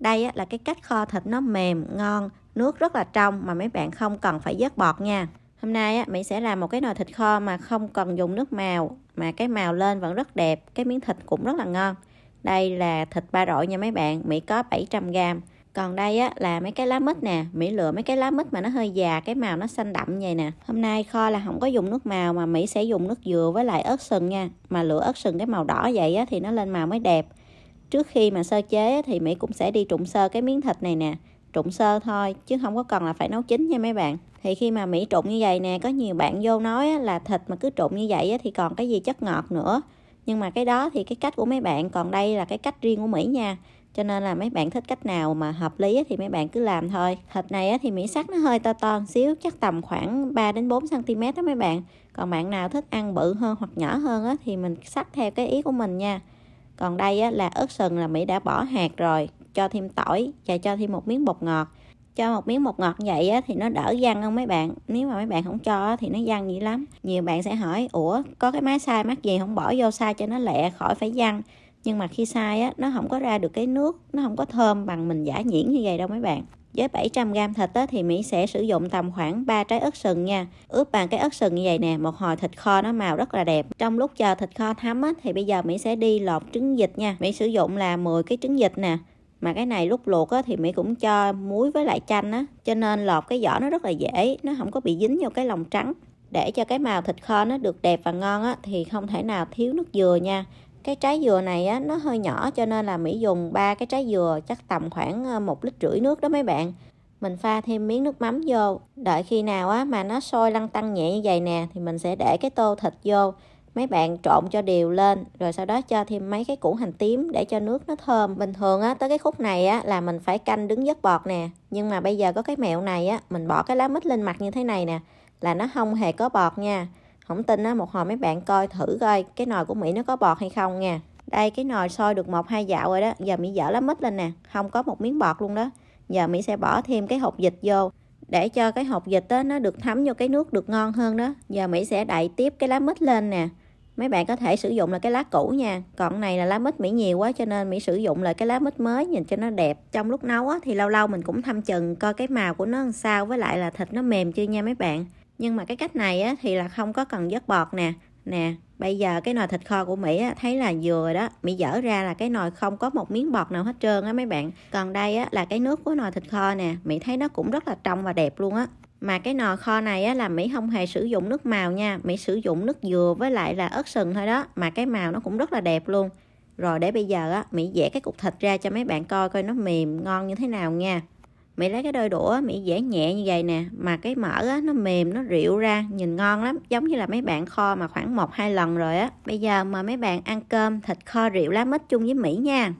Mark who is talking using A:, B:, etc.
A: đây là cái cách kho thịt nó mềm ngon nước rất là trong mà mấy bạn không cần phải vớt bọt nha hôm nay Mỹ sẽ làm một cái nồi thịt kho mà không cần dùng nước màu mà cái màu lên vẫn rất đẹp cái miếng thịt cũng rất là ngon đây là thịt ba rọi nha mấy bạn Mỹ có 700g còn đây á, là mấy cái lá mít nè Mỹ lựa mấy cái lá mít mà nó hơi già Cái màu nó xanh đậm vậy nè Hôm nay kho là không có dùng nước màu Mà Mỹ sẽ dùng nước dừa với lại ớt sừng nha Mà lựa ớt sừng cái màu đỏ vậy á, thì nó lên màu mới đẹp trước khi mà sơ chế thì Mỹ cũng sẽ đi trụng sơ cái miếng thịt này nè trụng sơ thôi chứ không có cần là phải nấu chín nha mấy bạn thì khi mà Mỹ trụng như vậy nè có nhiều bạn vô nói là thịt mà cứ trụng như vậy thì còn cái gì chất ngọt nữa nhưng mà cái đó thì cái cách của mấy bạn còn đây là cái cách riêng của Mỹ nha cho nên là mấy bạn thích cách nào mà hợp lý thì mấy bạn cứ làm thôi thịt này thì mỹ sắc nó hơi to to xíu chắc tầm khoảng 3 đến 4 cm đó mấy bạn còn bạn nào thích ăn bự hơn hoặc nhỏ hơn thì mình sắc theo cái ý của mình nha còn đây á, là ớt sừng là Mỹ đã bỏ hạt rồi cho thêm tỏi và cho thêm một miếng bột ngọt cho một miếng bột ngọt vậy á, thì nó đỡ văng không mấy bạn nếu mà mấy bạn không cho á, thì nó văng dữ lắm nhiều bạn sẽ hỏi ủa có cái máy xay mắc gì không bỏ vô xay cho nó lẹ khỏi phải văng nhưng mà khi xay á nó không có ra được cái nước nó không có thơm bằng mình giả nhuyễn như vậy đâu mấy bạn với 700g thịt á, thì Mỹ sẽ sử dụng tầm khoảng 3 trái ớt sừng nha ướp bằng cái ớt sừng như vậy nè một hồi thịt kho nó màu rất là đẹp trong lúc chờ thịt kho thấm á, thì bây giờ Mỹ sẽ đi lột trứng vịt nha Mỹ sử dụng là 10 cái trứng vịt nè mà cái này lúc luộc á, thì Mỹ cũng cho muối với lại chanh á cho nên lột cái vỏ nó rất là dễ nó không có bị dính vô cái lòng trắng để cho cái màu thịt kho nó được đẹp và ngon á, thì không thể nào thiếu nước dừa nha cái trái dừa này á, nó hơi nhỏ cho nên là Mỹ dùng ba cái trái dừa chắc tầm khoảng ờ, một lít rưỡi nước đó mấy bạn mình pha thêm miếng nước mắm vô đợi khi nào á mà nó sôi lăn tăn nhẹ như vậy nè thì mình sẽ để cái tô thịt vô mấy bạn trộn cho đều lên rồi sau đó cho thêm mấy cái củ hành tím để cho nước nó thơm bình thường á tới cái khúc này á là mình phải canh đứng giấc bọt nè nhưng mà bây giờ có cái mẹo này á mình bỏ cái lá mít lên mặt như thế này nè là nó không hề có bọt nha không tin á một hồi mấy bạn coi thử coi cái nồi của mỹ nó có bọt hay không nha đây cái nồi sôi được một hai dạo rồi đó giờ mỹ dở lá mít lên nè không có một miếng bọt luôn đó giờ mỹ sẽ bỏ thêm cái hột dịch vô để cho cái hột dịch đó, nó được thấm vô cái nước được ngon hơn đó giờ mỹ sẽ đậy tiếp cái lá mít lên nè mấy bạn có thể sử dụng là cái lá cũ nha còn này là lá mít mỹ nhiều quá cho nên mỹ sử dụng là cái lá mít mới nhìn cho nó đẹp trong lúc nấu á, thì lâu lâu mình cũng thăm chừng coi cái màu của nó làm sao với lại là thịt nó mềm chưa nha mấy bạn nhưng mà cái cách này á, thì là không có cần vớt bọt nè nè bây giờ cái nồi thịt kho của mỹ á, thấy là vừa đó mỹ dở ra là cái nồi không có một miếng bọt nào hết trơn á mấy bạn còn đây á, là cái nước của nồi thịt kho nè mỹ thấy nó cũng rất là trong và đẹp luôn á mà cái nồi kho này á, là mỹ không hề sử dụng nước màu nha mỹ sử dụng nước dừa với lại là ớt sừng thôi đó mà cái màu nó cũng rất là đẹp luôn rồi để bây giờ á mỹ vẽ cái cục thịt ra cho mấy bạn coi coi nó mềm ngon như thế nào nha Mỹ lấy cái đôi đũa Mỹ dễ nhẹ như vậy nè mà cái mỡ á, nó mềm nó rượu ra nhìn ngon lắm giống như là mấy bạn kho mà khoảng một hai lần rồi á bây giờ mà mấy bạn ăn cơm thịt kho rượu lá mít chung với Mỹ nha